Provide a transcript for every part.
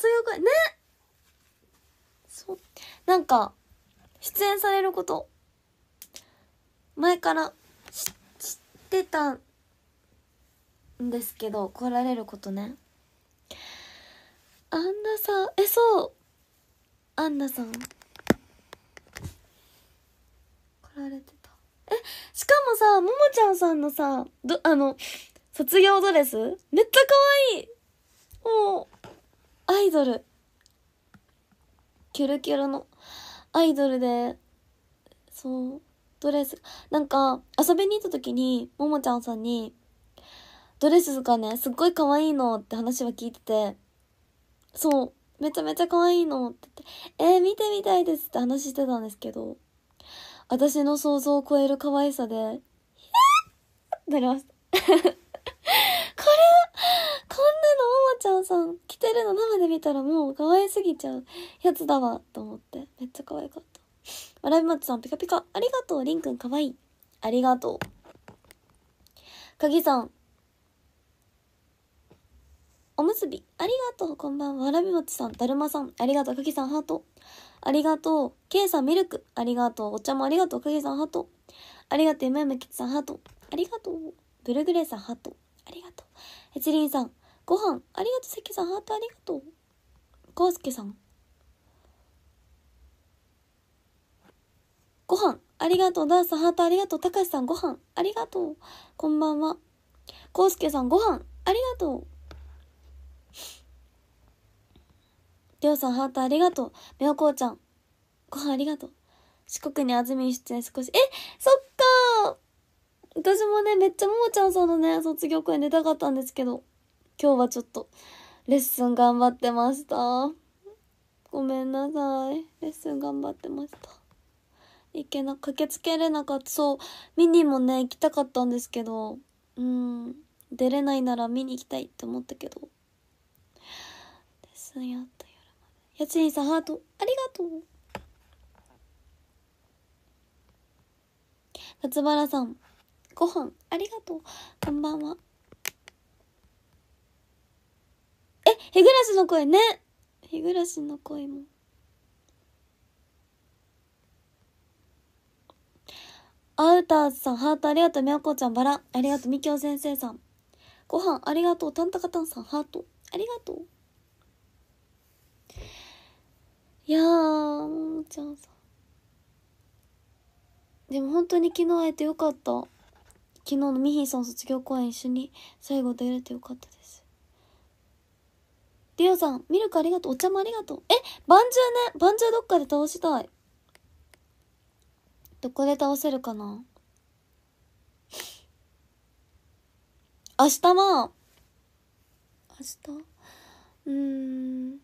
強くねそうなんか出演されること前から知ってたんですけど来られることねアンナさんえそうアンナさん来られてたえしかもさももちゃんさんのさどあの卒業ドレスめっちゃ可愛いもうアイドルキュルキュルのアイドルでそうドレスなんか遊びに行った時にももちゃんさんにドレスがねすっごい可愛いのって話は聞いててそうめちゃめちゃ可愛いのって言って、えー、見てみたいですって話してたんですけど、私の想像を超える可愛さで、ひゃーってなりました。ちゃんさん着てるの生で見たらもう可愛すぎちゃうやつだわと思ってめっちゃ可愛かったわらび松さんピカピカありがとうりんくんかわいいありがとうかぎさんおむすびありがとうこんばんはわらびもちさんだるまさんありがとうかぎさんハートありがとうけいさんミルクありがとうお茶もありがとうかぎさんハートありがとうゆめゆめきつさんハートありがとうブルグレイさんハートありがとうえつりんさんご飯ありがとう、関さん。ハートありがとう。康介さん。ご飯ありがとう。ダンスハートありがとう。たかしさん、ご飯ありがとう。こんばんは。康介さん、ご飯ありがとう。りょうさん、ハートありがとう。みょうこうちゃん、ご飯ありがとう。四国にあずみん出演少し。えそっか私もね、めっちゃももちゃんさんのね、卒業公演出たかったんですけど。今日はちょっとレッスン頑張ってましたごめんなさいレッスン頑張ってましたいけな駆けつけれなかったそう見にもね行きたかったんですけどうん出れないなら見に行きたいって思ったけどレッスンやった夜までやちんさんハートありがとう松原さんご飯ありがとうこんばんはえ、日暮らしの声ね。日暮らしの声も。アウターズさん、ハートありがとう。みうこちゃん、バラ。ありがとう。みきょう先生さん。ご飯ありがとう。たんたかたんさん、ハート。ありがとう。いやー、ももちゃんさん。でも本当に昨日会えてよかった。昨日のヒーさん卒業公演一緒に最後出れてよかったです。リオさん、ミルクありがとう。お茶もありがとう。え、バンジューね。バンジューどっかで倒したい。どこで倒せるかな明日は、明日うーん。明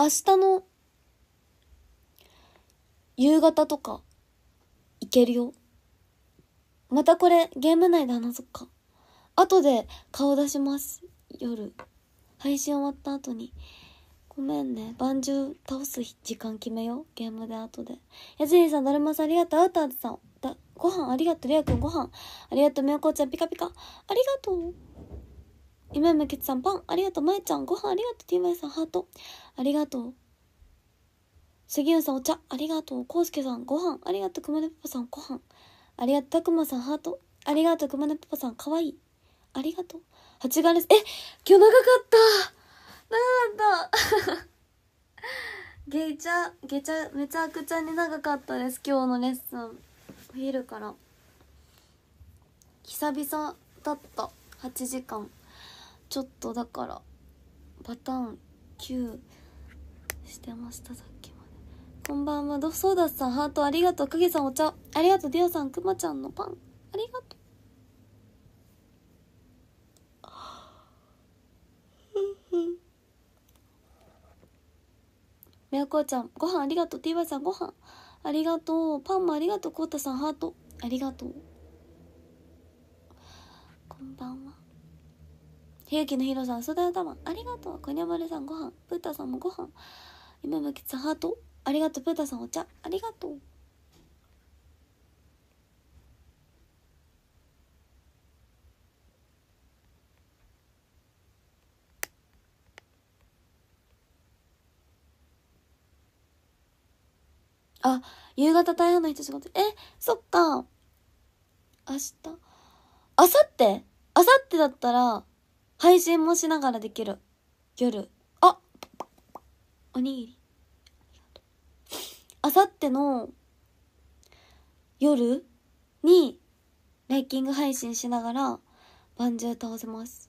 日の夕方とか行けるよ。またこれゲーム内で話そっか。後で顔出します夜配信終わった後にごめんね晩中倒す時間決めようゲームで後でやつりさんだるまさんありがとうアウターズさんだご飯ありがとうりあくんご飯ありがとうみおこちゃんピカピカありがとう夢むけつさんパンありがとうまえちゃんご飯ありがとうてーまイさんハートありがとう杉浦さんお茶ありがとうこうすけさんご飯ありがとうくまねパパさんご飯ありがとうたくまさんハートありがとうくまねパパさんかわいいありがとう。8月、え今日長かった長かったゲイチャ、ゲチャ、めちゃくちゃに長かったです、今日のレッスン。お昼から。久々だった、8時間。ちょっとだから、パターン9してました、さっきまで。こんばんは、ど、そうださん、ハートありがとう。かげさんお茶、ありがとう。ディオさん、くまちゃんのパン、ありがとう。みやこちゃん、ご飯ありがとう。ティーバさん、ご飯ありがとう。パンもありがとう。こうたさん、ハート。ありがとう。こんばんは。ひゆきのひろさん、袖ま、ありがとう。こにゃまるさん、ご飯。プータさんもご飯。今むきさん、ハート。ありがとう。プータさん、お茶。ありがとう。あ、夕方大半の人仕事。え、そっか。明日。明後日明後日だったら、配信もしながらできる。夜。あおにぎり。あ後日の夜にライキング配信しながら、晩中倒せます。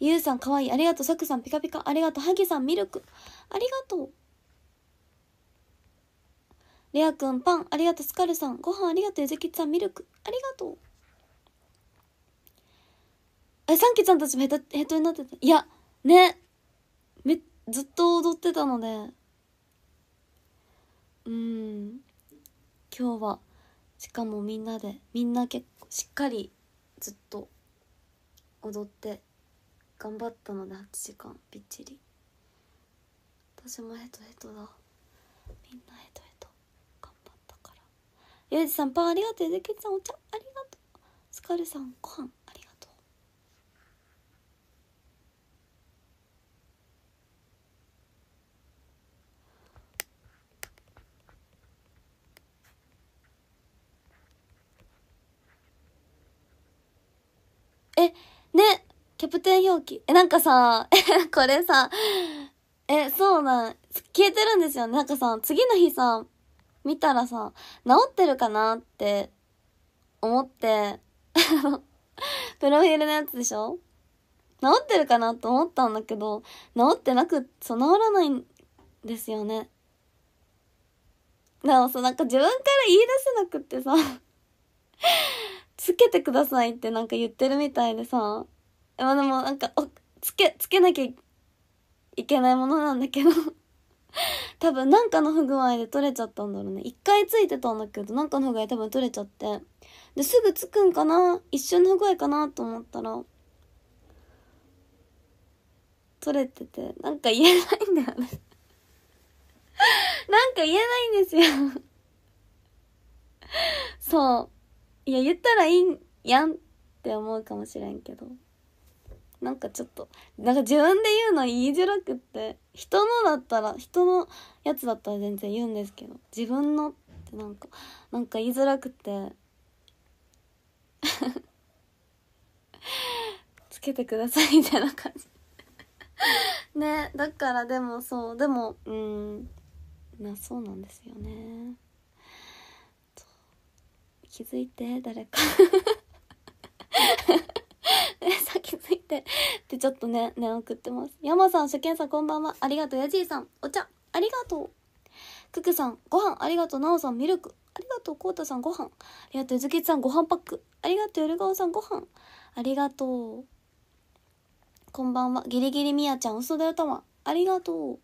ゆうさんかわいい。ありがとう。さくさんピカピカ。ありがとう。はぎさんミルク。ありがとう。レアくん、パン、ありがとう、スカルさん、ご飯ありがとう、ゆずきちさん、ミルク、ありがとう。え、サンキちゃんたちもヘト、ヘトになってた。いや、ね。め、ずっと踊ってたので。うん。今日は、しかもみんなで、みんな結構、しっかり、ずっと、踊って、頑張ったので、8時間、びっちり。私もヘトヘトだ。みんなヘト。ゆうじさんパンありがとうゆずきさんお茶ありがとうスカルさんご飯ありがとうえねキャプテン表記えなんかさ これさえそうなん消えてるんですよねなんかさ次の日さ見たらさ、治ってるかなって思って プロフィールのやつでしょ治ってるかなと思ったんだけど、治ってなく、そう、治らないんですよね。だかさ、なんか自分から言い出せなくってさ つけてくださいってなんか言ってるみたいでさ、でもなんか、おつけ、つけなきゃいけないものなんだけど 多分なんかの不具合で取れちゃったんだろうね。一回ついてたんだけど、なんかの不具合多分取れちゃって。で、すぐつくんかな一瞬の不具合かなと思ったら、取れてて、なんか言えないんだよね なんか言えないんですよそう。いや、言ったらいいんやんって思うかもしれんけど。なんかちょっと、なんか自分で言うの言いづらくって、人のだったら、人のやつだったら全然言うんですけど、自分のってなんか、なんか言いづらくて つけてくださいみたいな感じ ね、だからでもそう、でも、うん、な、そうなんですよね。気づいて、誰か気づいてで、ちょっとね、ね、送ってます。山さん、初見さん、こんばんは。ありがとう。やじいさん、お茶、ありがとう。くくさん、ご飯、ありがとう。なおさん、ミルク、ありがとう。こうたさん、ご飯。ありがとう。ゆずきさん、ご飯パック。ありがとう。よるがおさん、ご飯。ありがとう。こんばんは。ギリギリみやちゃん、嘘だよたま。ありがとう。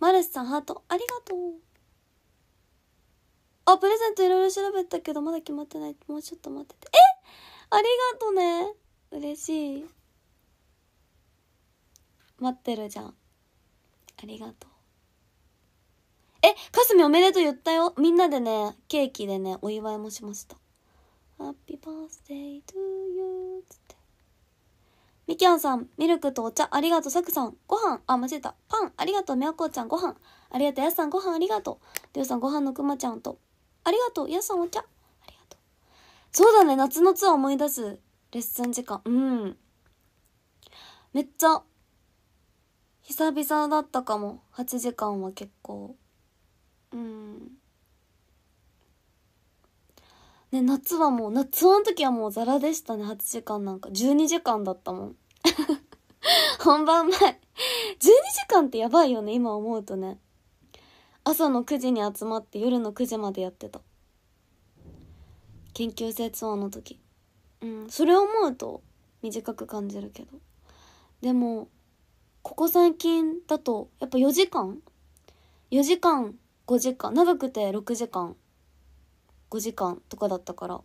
マルスさん、ハート。ありがとう。あ、プレゼントいろいろ調べたけど、まだ決まってない。もうちょっと待ってて。えありがとね。嬉しい。待ってるじゃん。ありがとう。え、かすみおめでとう言ったよ。みんなでね、ケーキでね、お祝いもしました。ハッピーバースデートゥユーつって。みきゃんさん、ミルクとお茶、ありがとう、さくさん、ご飯、あ、間違えた。パン、ありがとう、みやこちゃん、ご飯、ありがとう、やすさん、ご飯、ありがとう。りょうさん、ご飯のくまちゃんと、ありがとう、やすさん、お茶、そうだね、夏のツアー思い出す。レッスン時間。うん。めっちゃ、久々だったかも。8時間は結構。うん。ね、夏はもう、夏の時はもうザラでしたね、8時間なんか。12時間だったもん。本番前。12時間ってやばいよね、今思うとね。朝の9時に集まって夜の9時までやってた。研究アーの時うんそれを思うと短く感じるけどでもここ最近だとやっぱ4時間4時間5時間長くて6時間5時間とかだったから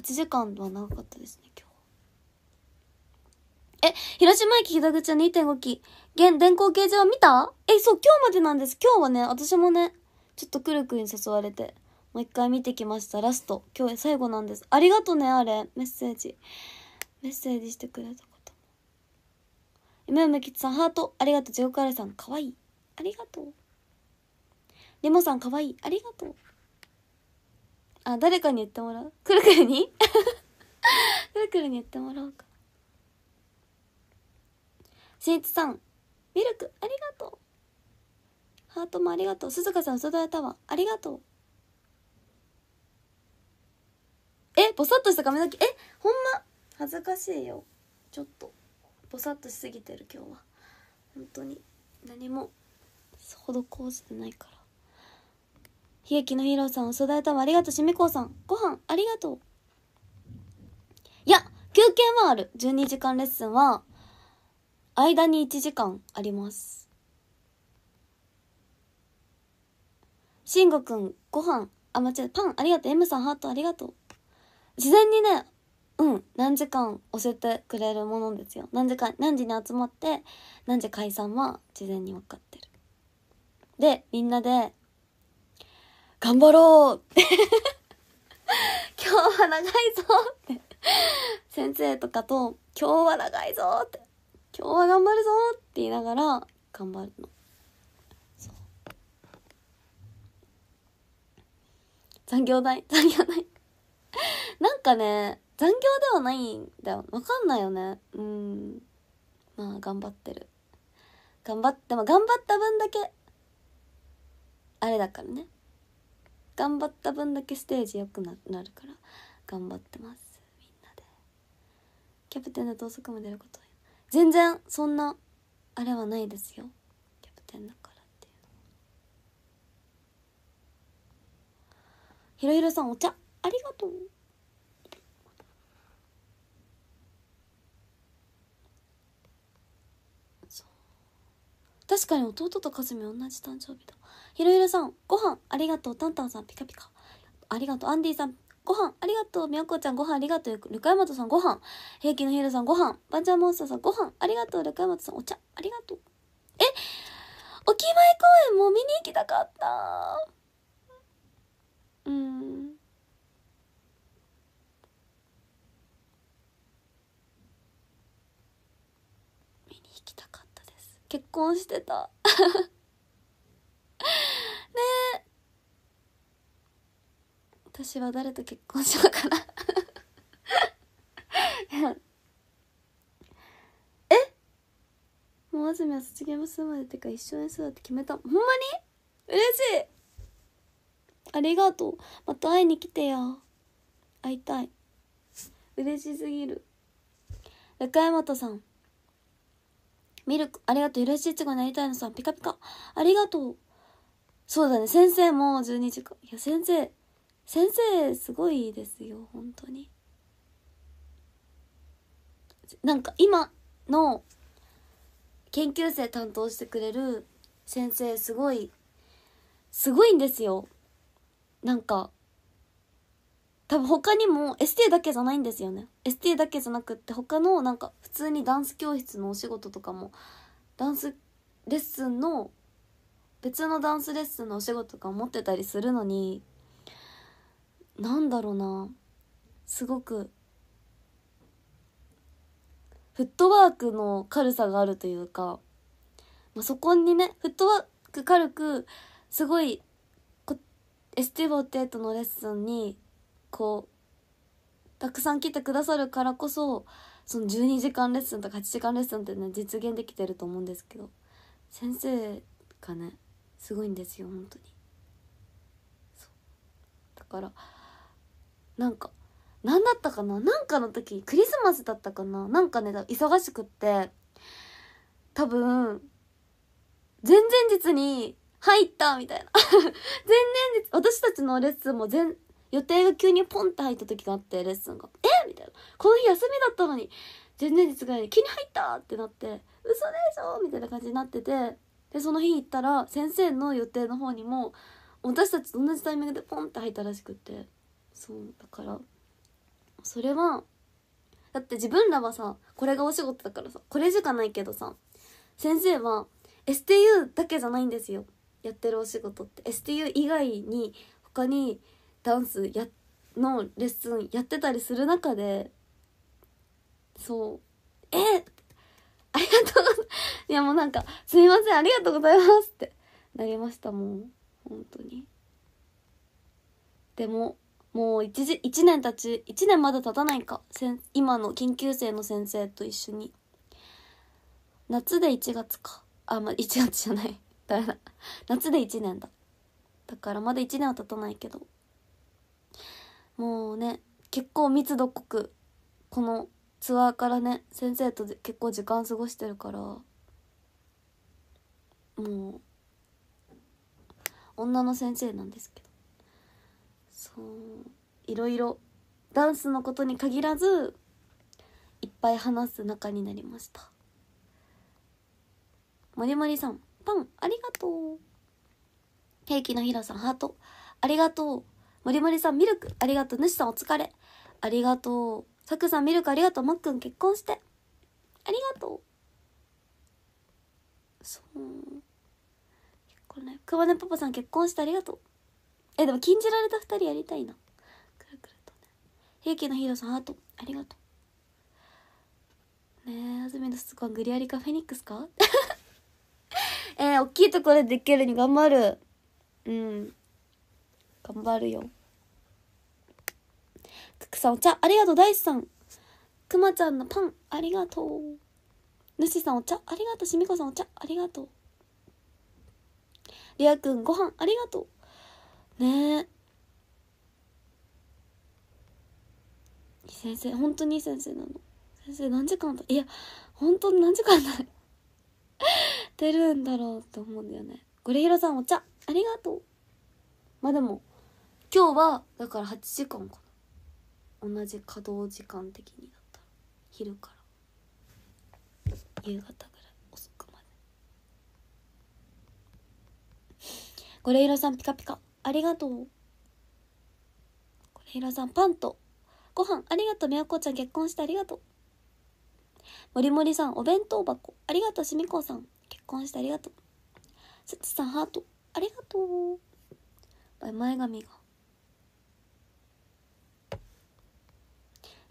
8時間は長かったですね今日え広島駅北口は2.5期現電光掲示板見たえそう今日までなんです今日はね私もねちょっとくるくるに誘われてもう一回見てきました。ラスト。今日最後なんです。ありがとね、あれ。メッセージ。メッセージしてくれたことも。夢夢吉さん、ハート。ありがとう。地獄カレさん、かわいい。ありがとう。リモさん、かわいい。ありがとう。あ、誰かに言ってもらうくるくるにく るくるに言ってもらおうか。しんいちさん、ミルク、ありがとう。ハートもありがとう。鈴鹿さん、嘘だやたわ。ありがとう。えぼさっとした髪の毛えほんま恥ずかしいよちょっとぼさっとしすぎてる今日は本当に何も施してないから悲劇のヒーローさんおた頭ありがとうしみこうさんご飯ありがとういや休憩はある12時間レッスンは間に1時間ありますしんごくんご飯あ間違えパンありがとう M さんハートありがとう事前にね、うん、何時間教えてくれるものですよ。何時間、何時に集まって、何時解散は事前に分かってる。で、みんなで、頑張ろう 今日は長いぞって先生とかと、今日は長いぞって、今日は頑張るぞって言いながら頑張るの。残業代、残業代。なんかね、残業ではないんだよ。わかんないよね。うん。まあ、頑張ってる。頑張っても、頑張った分だけ、あれだからね。頑張った分だけステージ良くなるから、頑張ってます。みんなで。キャプテンの同足も出ること全然、そんな、あれはないですよ。キャプテンだから。ひろひろさんお茶ありがとう確かに弟とかすみ同じ誕生日だひろひろさんご飯ありがとうたんたんさんピカピカありがとうアンディさんご飯ありがとうみやこちゃんご飯ありがとうルカヤマトさんご飯平気のひろさんご飯バンジャーモンスターさんご飯ありがとうルカヤマトさんお茶ありがとうえおきまえ公園も見に行きたかったうん結婚してた ねえ私は誰と結婚しようかな えもう安住は卒業するまでてか一生にそうだって決めたほんまに嬉しいありがとうまた会いに来てよ会いたい嬉しすぎる中山田さんミルク、ありがとう。嬉しいちごなりたいのさん、ピカピカ。ありがとう。そうだね、先生も12時間。いや、先生、先生、すごいですよ、本当に。なんか今の研究生担当してくれる先生すごいすごいんですよなんか多分他にも ST だけじゃないんですよね ST だけじゃなくって他のなんか普通にダンス教室のお仕事とかもダンスレッスンの別のダンスレッスンのお仕事とか持ってたりするのになんだろうなすごくフットワークの軽さがあるというか、まあ、そこにねフットワーク軽くすごい ST48 のレッスンにこうたくさん来てくださるからこそその12時間レッスンとか8時間レッスンってね実現できてると思うんですけど先生がねすごいんですよ本当にだからなんか何だったかななんかの時クリスマスだったかななんかね忙しくって多分前々日に入ったみたいな 前々日私たちのレッスンも前予定が急にポンって入った時があって、レッスンが。えみたいな。この日休みだったのに、前然日ぐらいに気に入ったってなって、嘘でしょみたいな感じになってて、で、その日行ったら、先生の予定の方にも、私たちと同じタイミングでポンって入ったらしくって。そう、だから、それは、だって自分らはさ、これがお仕事だからさ、これしかないけどさ、先生は STU だけじゃないんですよ。やってるお仕事って。STU 以外に他にダンスやのレッスンやってたりする中でそうえありがとうございますいやもうなんかすみませんありがとうございますってなりましたもん本当にでももう 1, 1年たち1年まだ経たないか今の研究生の先生と一緒に夏で1月かあまあ1月じゃないだめだ夏で1年だだからまだ1年は経たないけどもうね結構密度濃くこのツアーからね先生と結構時間過ごしてるからもう女の先生なんですけどそういろいろダンスのことに限らずいっぱい話す仲になりましたもりもりさんパンありがとうケーキのひろさんハートありがとうもりもりさんミルク、ありがとう。主さんお疲れ。ありがとう。さくさんミルクありがとう。まっくん結婚して。ありがとう。そう。結構ね。くわねパパさん結婚してありがとう。え、でも禁じられた二人やりたいな。くるくるとね。ひ気のヒーローさん、あと、ありがとう。ねえ、あずみのすこはグリアリかフェニックスか えー、大きいところでできるに頑張る。うん。頑張るよ。くくさんお茶、ありがとう、大志さん。くまちゃんのパン、ありがとう。ぬしさんお茶、ありがとう。しみこさんお茶、ありがとう。りあくん、ご飯、ありがとう。ねえ。先生、本当にいい先生なの。先生、何時間だいや、本当に何時間だ 出るんだろうって思うんだよね。ゴリヒロさん、お茶、ありがとう。まあでも、今日はだから8時間かな同じ稼働時間的にだった昼から夕方ぐらい遅くまでゴレイラさんピカピカありがとうゴレイラさんパンとご飯ありがとうみやこちゃん結婚してありがとうもりもりさんお弁当箱ありがとうしみこさん結婚してありがとうすつさんハートありがとう前髪が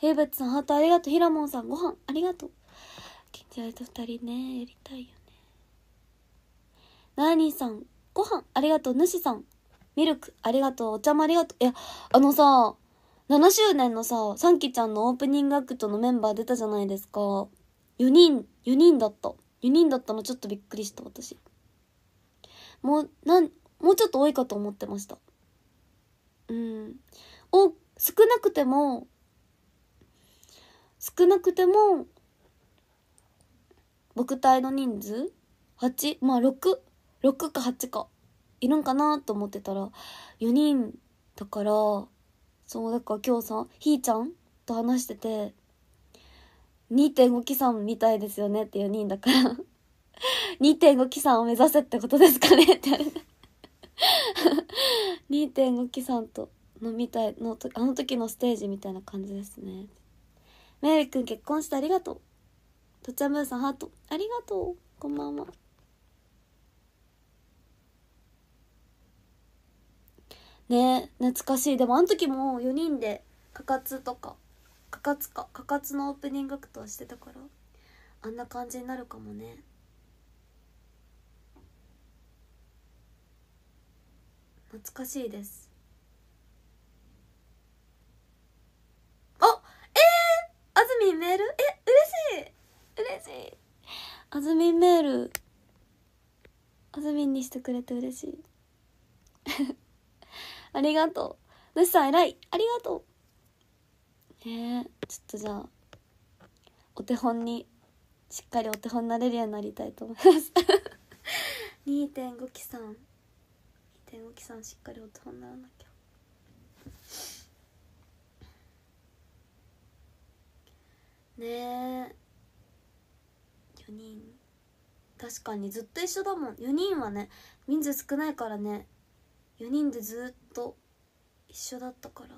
生物さん、ハートありがとう。ひらもんさん、ご飯ありがとう。近所愛と二人ね、やりたいよね。ナーニーさん、ご飯ありがとう。主さん、ミルクありがとう。お茶もありがとう。いや、あのさ、7周年のさ、サンキちゃんのオープニングアクトのメンバー出たじゃないですか。4人、4人だった。4人だったのちょっとびっくりした、私。もう、なん、もうちょっと多いかと思ってました。うん。お、少なくても少なくても僕隊の人数8まあ66か8かいるんかなと思ってたら4人だからそうだから今日さひーちゃんと話してて2.5期さんみたいですよねって4人だから2.5期 さんを目指せってことですかねって2.5期さんとのみたいのあの時のステージみたいな感じですね。メイくん結婚してありがとう。とっちゃんぶーさんハート。ありがとう。こんばんは。ね懐かしい。でもあの時も4人で、かかつとか、かかつか、かかつのオープニングアクトをしてたから、あんな感じになるかもね。懐かしいです。えるえ嬉しい嬉しいあずみんメールあずみんにしてくれて嬉しい ありがとうぬしさん偉いありがとうえちょっとじゃあお手本にしっかりお手本なれるようになりたいと思います2.5期 さん2.5期さんしっかりお手本ならなきゃねえ4人確かにずっと一緒だもん4人はね人数少ないからね4人でずっと一緒だったから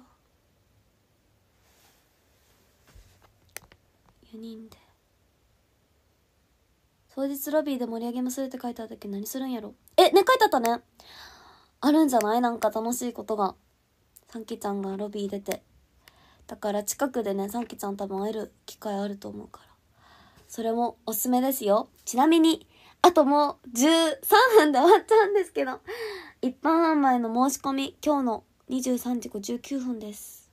4人で当日ロビーで盛り上げまするって書いてあったけ何するんやろえね書いてあったねあるんじゃないなんか楽しいことがサンキちゃんがロビー出てだから近くでねさんきちゃん多分会える機会あると思うからそれもおすすめですよちなみにあともう13分で終わっちゃうんですけど一般販売の申し込み今日の23時59分です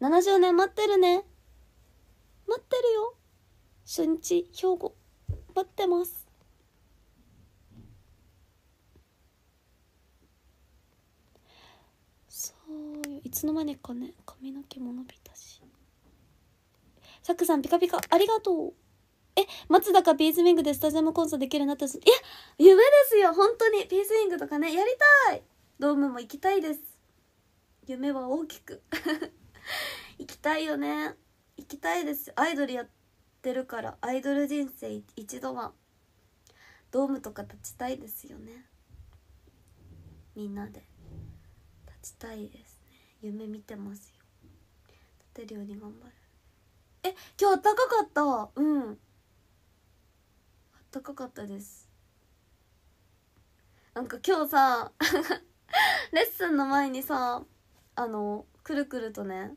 70年待ってるね待ってるよ初日兵庫待ってますいつの間にかね髪の毛も伸びたしサクさんピカピカありがとうえ松坂ピースウィングでスタジアムコンサートできるようになったしいや夢ですよ本当にピースウィングとかねやりたいドームも行きたいです夢は大きく 行きたいよね行きたいですアイドルやってるからアイドル人生一度はドームとか立ちたいですよねみんなで立ちたいです夢見てますよ立てるように頑張るえ今日たかかったうんたかかったですなんか今日さ レッスンの前にさあのくるくるとね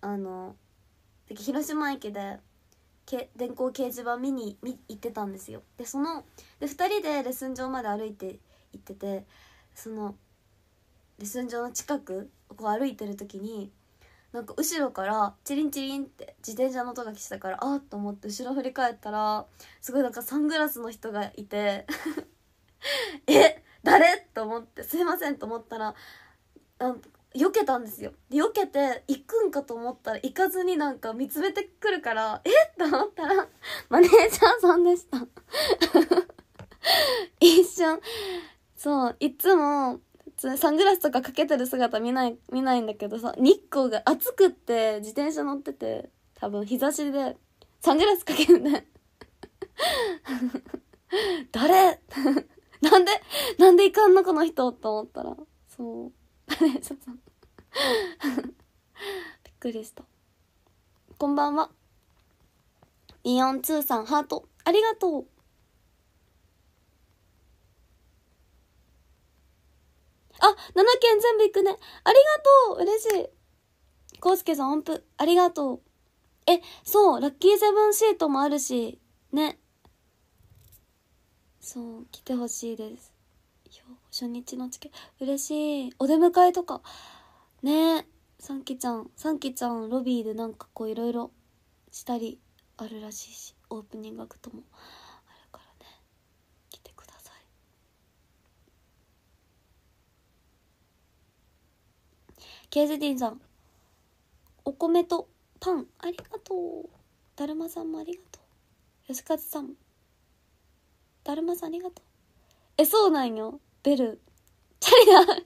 あの広島駅でけ電光掲示板見に見行ってたんですよでそので2人でレッスン場まで歩いて行っててそのレッスン場の近くをこう歩いてる時になんか後ろからチリンチリンって自転車の音が来てたからあっと思って後ろ振り返ったらすごいなんかサングラスの人がいて え誰と思ってすいませんと思ったらあ避けたんですよで避けて行くんかと思ったら行かずになんか見つめてくるからえっと思ったらマネージャーさんでした 一瞬そういつも通にサングラスとかかけてる姿見ない見ないんだけどさ日光が暑くって自転車乗ってて多分日差しでサングラスかけるね 誰 なんでなんでいかんのこの人と思ったらそう びっくりしたこんばんはイオン2さんハートありがとうあ、7件全部行くね。ありがとう嬉しい。コウスケさん音符、ありがとう。え、そう、ラッキーセブンシートもあるし、ね。そう、来てほしいです。初日のチケット、嬉しい。お出迎えとか。ねサンキちゃん、サンキちゃん、ロビーでなんかこういろいろしたりあるらしいし、オープニングアクトも。ケーゼディンさん。お米とパン、ありがとう。だるまさんもありがとう。吉和さん。だるまさんありがとう。え、そうなんよ。ベル。チャリだ。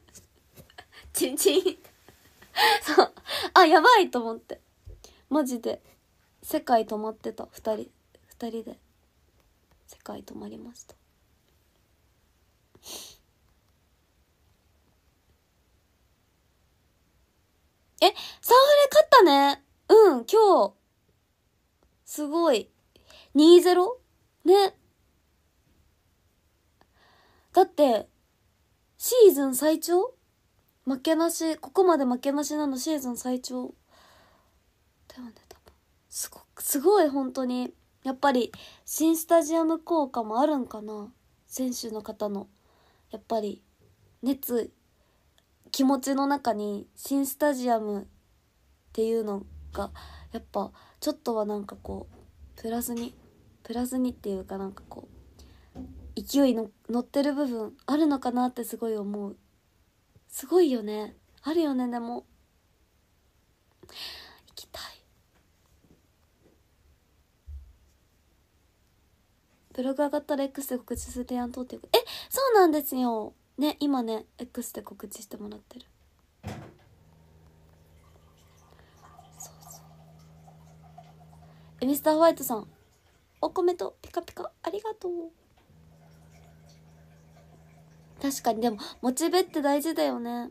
チンチン。そう。あ、やばいと思って。マジで。世界止まってた。二人。二人で。世界止まりました。え、サンフレ勝ったね。うん、今日。すごい。2-0? ね。だって、シーズン最長負けなし、ここまで負けなしなのシーズン最長。だよね、多分。すご、すごい本当に。やっぱり、新スタジアム効果もあるんかな。選手の方の。やっぱり、熱気持ちの中に新スタジアムっていうのがやっぱちょっとはなんかこうプラスにプラスにっていうかなんかこう勢いの乗ってる部分あるのかなってすごい思うすごいよねあるよねでも行きたいブログ上がったら X で告知する提案通っていえそうなんですよね今ね X で告知してもらってるそうそうえミスターホワイトさんお米とピカピカありがとう確かにでもモチベって大事だよね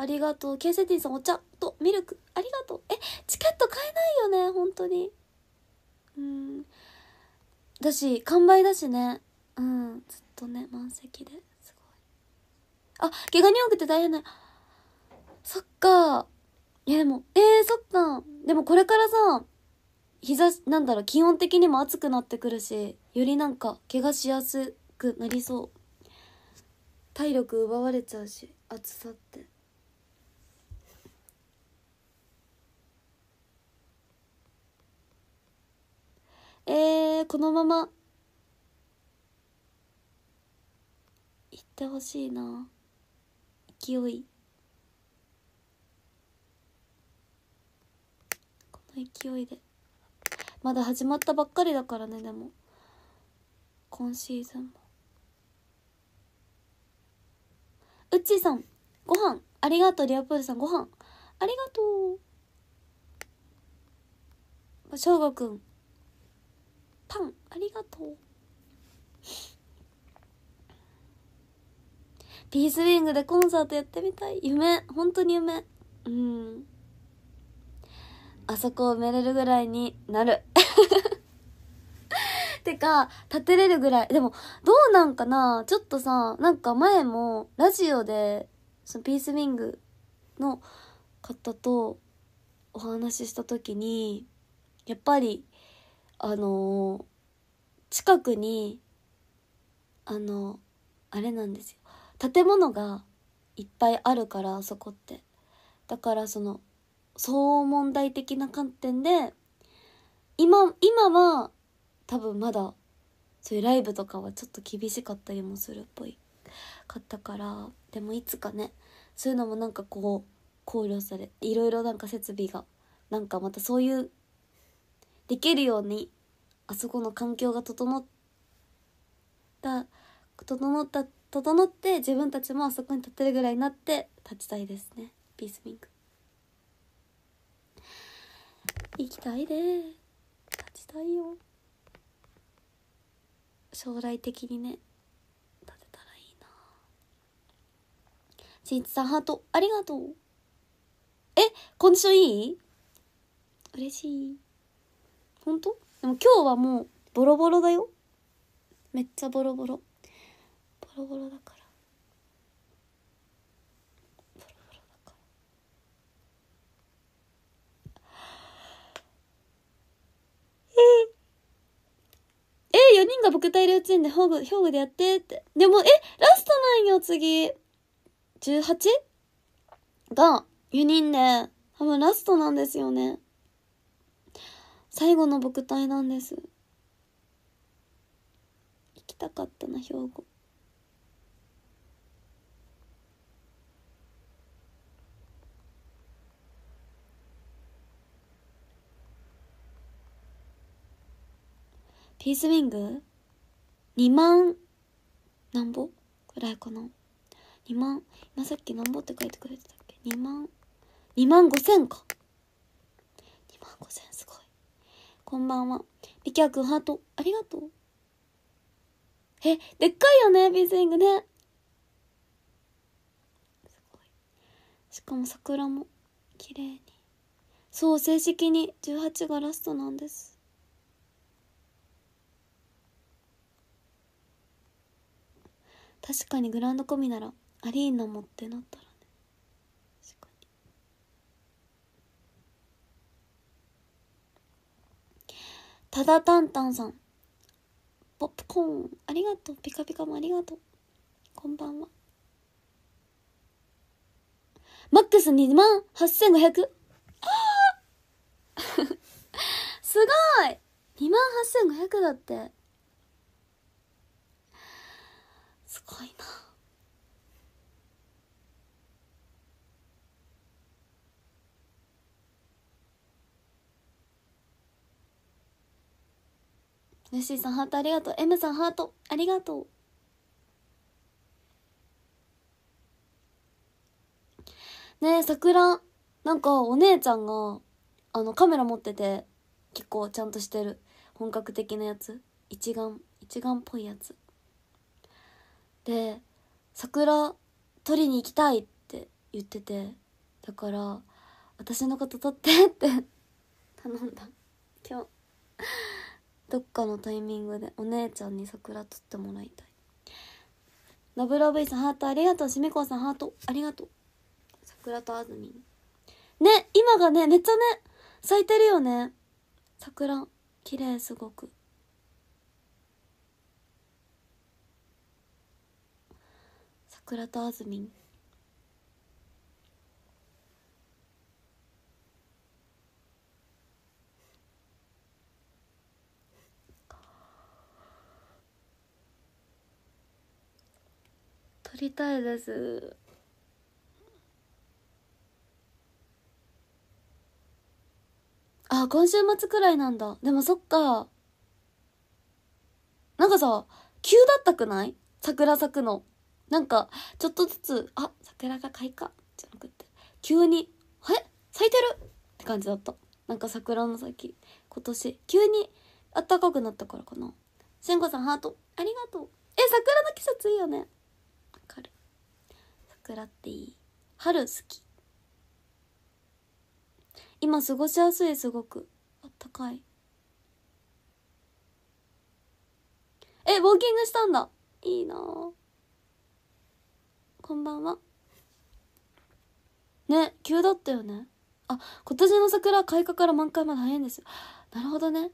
ありがとう。ケンセティさん、お茶とミルク、ありがとう。え、チケット買えないよね、本当に。うんだし完売だしねうんずっとね満席ですごいあ怪我に多くて大変なそっかいやでもえー、そっかでもこれからさ膝なんだろう気温的にも暑くなってくるしよりなんか怪我しやすくなりそう体力奪われちゃうし暑さって。えー、このまま行ってほしいな勢いこの勢いでまだ始まったばっかりだからねでも今シーズンもうっちーさんご飯ありがとうリアプールさんご飯ありがとうしょうごくんパンありがとうピースウィングでコンサートやってみたい夢本当に夢うんあそこを埋めれるぐらいになる てか立てれるぐらいでもどうなんかなちょっとさなんか前もラジオでそのピースウィングの方とお話しした時にやっぱりあの近くにあのあれなんですよ建物がいっぱいあるからあそこってだからその騒音問題的な観点で今今は多分まだそういうライブとかはちょっと厳しかったりもするっぽいかったからでもいつかねそういうのもなんかこう考慮されいろいろなんか設備がなんかまたそういうできるようにあそこの環境が整った整った整って自分たちもあそこに立てるぐらいになって立ちたいですねピースミング行きたいで立ちたいよ将来的にね立てたらいいなしんいちさんハートありがとうえコンディションいい嬉しい本当でも今日はもうボロボロだよめっちゃボロボロボロボロだからボロボロだからええー、4人が僕対幼稚園で兵庫兵庫でやってってでもえラストなんよ次 18? が4人で多分ラストなんですよね最後の僕隊なんです行きたかったな兵庫ピースウィング2万何ぼぐらいかな2万今さっき何ぼって書いてくれてたっけ2万2万5千か2万5千こんばんは。リキャ君くん、ハート、ありがとう。え、でっかいよね、ビーイングね。すごい。しかも桜も、綺麗に。そう、正式に18がラストなんです。確かにグランドコミならアリーナもってなったらただたんたんさん。ポップコーン、ありがとう。ピカピカもありがとう。こんばんは。マックス2万8500。あすごい !2 万8500だって。すごいな。ネッシーさんハートありがとう。M さんハートありがとう。ねえ、桜、なんかお姉ちゃんが、あの、カメラ持ってて、結構ちゃんとしてる。本格的なやつ。一眼、一眼っぽいやつ。で、桜、撮りに行きたいって言ってて、だから、私のこと撮ってって頼んだ。今日どっかのタイミングでお姉ちゃんに桜取ってもらいたいラブラブイさんハートありがとうしみこさんハートありがとう桜とあずみね今がねめっちゃね咲いてるよね桜綺麗すごく桜とあずみんりたいですあ今週末くらいなんだでもそっかなんかさ急だったくない桜咲くのなんかちょっとずつあ桜が開花じゃなくて急に「え咲いてる!」って感じだったなんか桜の先今年急に暖かくなったからかなしんこさんハートありがとうえ桜の季節いいよねかる桜っていい春好き今過ごしやすいすごくあったかいえウォーキングしたんだいいなこんばんはね急だったよねあ今年の桜開花から満開まで早いんですよなるほどね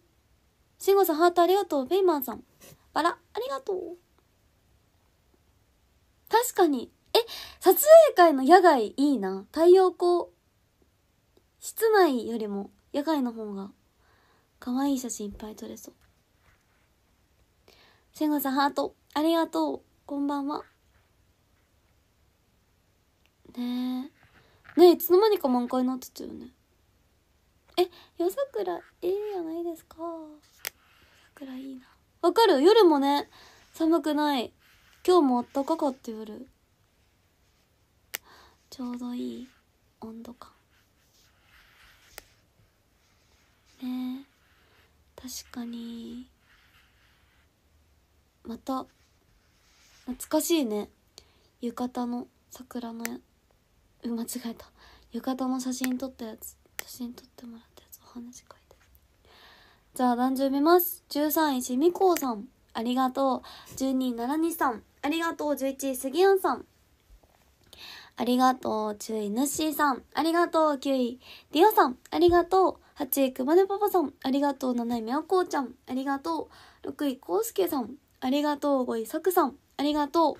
慎吾さんハートありがとうベイマンさんバラありがとう確かに。え、撮影会の野外いいな。太陽光。室内よりも野外の方が可愛い写真いっぱい撮れそう。千賀さんハート。ありがとう。こんばんは。ねえ。ねえ、いつの間にか満開になってたよね。え、夜桜、いいじゃないですか。桜いいな。わかる夜もね、寒くない。今日もあったかかった夜ちょうどいい温度感ね確かにまた懐かしいね浴衣の桜のうん間違えた浴衣の写真撮ったやつ写真撮ってもらったやつお話書いてじゃあ男女日ます13位しみこうさんありがとう12位奈良西さんありがとう11位、杉谷さん。ありがとう10位、ぬっしーさん。ありがとう9位、りおさん。ありがとう8位、くまねパパさん。ありがとう7位、みやこうちゃん。ありがとう6位、こうすけさん。ありがとう5位、さくさん。ありがと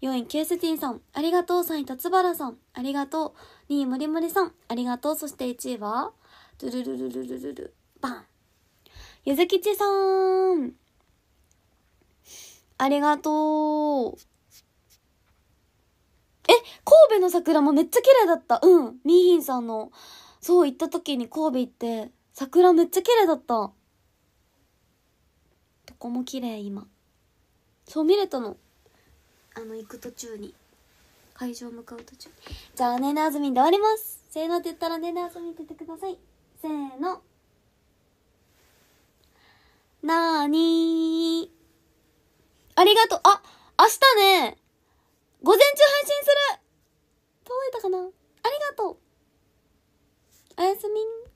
う4位、ケースティンさん。ありがとう3位、たつばらさん。ありがとう2位、もりもりさん。ありがとう。そして1位は、ドゥルルルルルルル、バン。ゆずきちさん。ありがとう。え、神戸の桜もめっちゃ綺麗だった。うん。ミーヒンさんの、そう、行った時に神戸行って、桜めっちゃ綺麗だった。どこも綺麗、今。そう見れたの。あの、行く途中に。会場向かう途中に。じゃあ、ねなあずみんで終わります。せーのって言ったらねなあずみんっててください。せーの。なーにー。ありがとう。あ、明日ね、午前中配信する届いたかなありがとう。おやすみ。